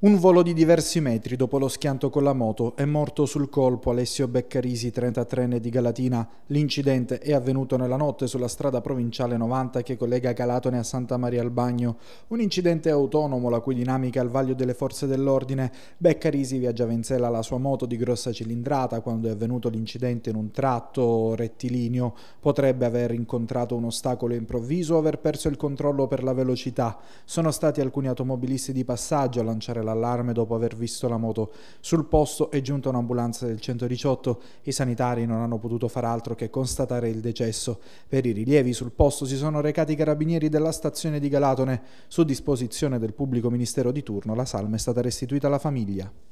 Un volo di diversi metri dopo lo schianto con la moto è morto sul colpo Alessio Beccarisi, 33enne di Galatina. L'incidente è avvenuto nella notte sulla strada provinciale 90 che collega Galatone a Santa Maria al Bagno. Un incidente autonomo la cui dinamica è al vaglio delle forze dell'ordine. Beccarisi viaggiava in sella la sua moto di grossa cilindrata quando è avvenuto l'incidente in un tratto rettilineo. Potrebbe aver incontrato un ostacolo improvviso o aver perso il controllo per la velocità. Sono stati alcuni automobilisti di passaggio a lanciare la l'allarme dopo aver visto la moto. Sul posto è giunta un'ambulanza del 118, i sanitari non hanno potuto far altro che constatare il decesso. Per i rilievi sul posto si sono recati i carabinieri della stazione di Galatone. Su disposizione del pubblico ministero di turno la salma è stata restituita alla famiglia.